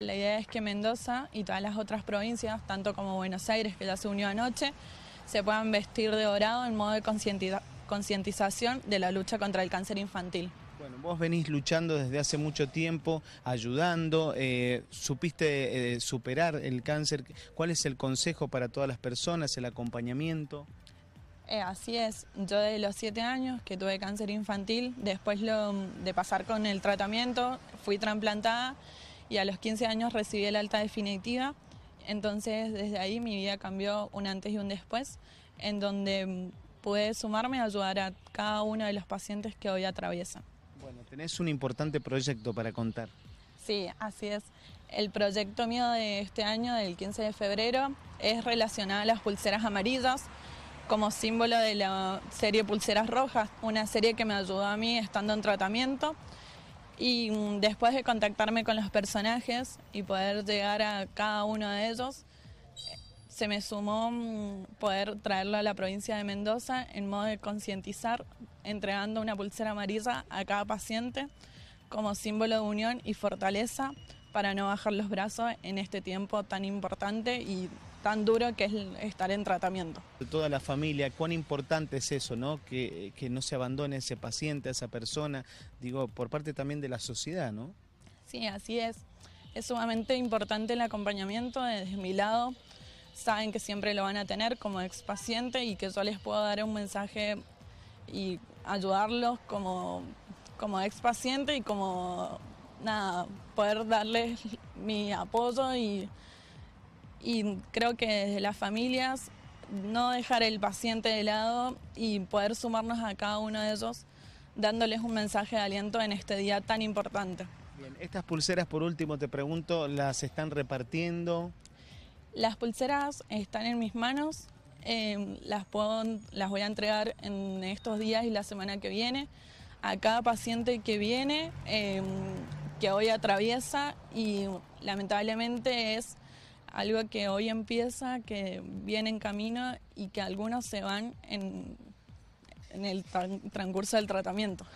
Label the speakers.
Speaker 1: La idea es que Mendoza y todas las otras provincias, tanto como Buenos Aires, que ya se unió anoche, se puedan vestir de dorado en modo de concientización de la lucha contra el cáncer infantil.
Speaker 2: Bueno, vos venís luchando desde hace mucho tiempo, ayudando, eh, supiste eh, superar el cáncer. ¿Cuál es el consejo para todas las personas, el acompañamiento?
Speaker 1: Eh, así es, yo de los siete años que tuve cáncer infantil, después de pasar con el tratamiento, fui trasplantada y a los 15 años recibí el alta definitiva. Entonces desde ahí mi vida cambió un antes y un después, en donde mm, pude sumarme a ayudar a cada uno de los pacientes que hoy atraviesan.
Speaker 2: Bueno, tenés un importante proyecto para contar.
Speaker 1: Sí, así es. El proyecto mío de este año, del 15 de febrero, es relacionado a las pulseras amarillas como símbolo de la serie Pulseras Rojas, una serie que me ayudó a mí estando en tratamiento. Y mm, después de contactarme con los personajes y poder llegar a cada uno de ellos, se me sumó mm, poder traerlo a la provincia de Mendoza en modo de concientizar, entregando una pulsera amarilla a cada paciente como símbolo de unión y fortaleza para no bajar los brazos en este tiempo tan importante y tan duro que es estar en tratamiento.
Speaker 2: Toda la familia, cuán importante es eso, ¿no? Que, no se abandone ese paciente, a esa persona, digo, por parte también de la sociedad, ¿no?
Speaker 1: Sí, así es. Es sumamente importante el acompañamiento desde mi lado. Saben que siempre lo van a tener como ex paciente y que yo les puedo dar un mensaje y ayudarlos como, como ex paciente y como nada, poder darles mi apoyo y y creo que desde las familias no dejar el paciente de lado y poder sumarnos a cada uno de ellos dándoles un mensaje de aliento en este día tan importante.
Speaker 2: Bien, estas pulseras por último te pregunto, ¿las están repartiendo?
Speaker 1: Las pulseras están en mis manos, em, las, puedo, las voy a entregar en estos días y la semana que viene a cada paciente que viene, em, que hoy atraviesa y lamentablemente es algo que hoy empieza, que viene en camino y que algunos se van en, en el transcurso del tratamiento.